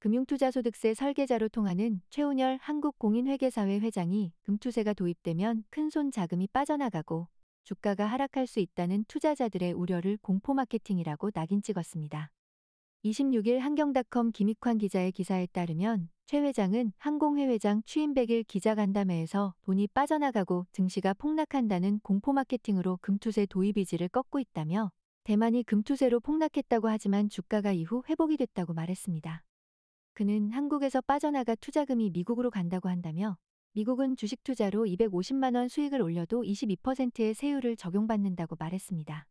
금융투자소득세 설계자로 통하는 최운열 한국공인회계사회 회장이 금투세가 도입되면 큰 손 자금이 빠져나가고 주가가 하락할 수 있다는 투자자들의 우려를 공포 마케팅이라고 낙인 찍었습니다. 26일 한경닷컴 김익환 기자의 기사에 따르면 최 회장은 항공회 회장 취임 100일 기자간담회에서 돈이 빠져나가고 증시가 폭락한다는 공포 마케팅으로 금투세 도입 의지를 꺾고 있다며 대만이 금투세로 폭락했다고 하지만 주가가 이후 회복이 됐다고 말했습니다. 그는 한국에서 빠져나가 투자금이 미국으로 간다고 한다며 미국은 주식 투자로 250만 원 수익을 올려도 22%의 세율을 적용받는다고 말했습니다.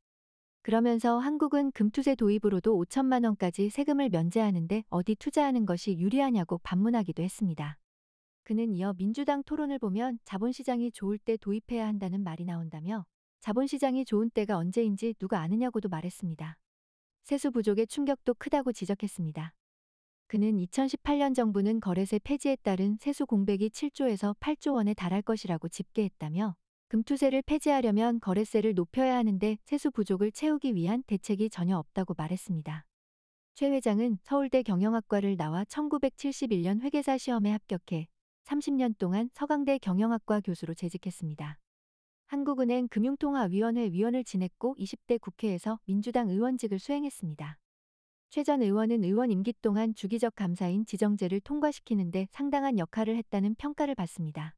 그러면서 한국은 금투세 도입으로도 5천만 원까지 세금을 면제하는데 어디 투자하는 것이 유리하냐고 반문하기도 했습니다. 그는 이어 민주당 토론을 보면 자본시장이 좋을 때 도입해야 한다는 말이 나온다며 자본시장이 좋은 때가 언제인지 누가 아느냐고도 말했습니다. 세수 부족의 충격도 크다고 지적했습니다. 그는 2018년 정부는 거래세 폐지에 따른 세수 공백이 7조에서 8조 원에 달할 것이라고 집계했다며 금투세를 폐지하려면 거래세를 높여야 하는데 세수 부족을 채우기 위한 대책이 전혀 없다고 말했습니다. 최 회장은 서울대 경영학과를 나와 1971년 회계사 시험에 합격해 30년 동안 서강대 경영학과 교수로 재직했습니다. 한국은행 금융통화위원회 위원을 지냈고 20대 국회에서 민주당 의원직을 수행했습니다. 최전 의원은 의원 임기 동안 주기적 감사인 지정제를 통과시키는데 상당한 역할을 했다는 평가를 받습니다.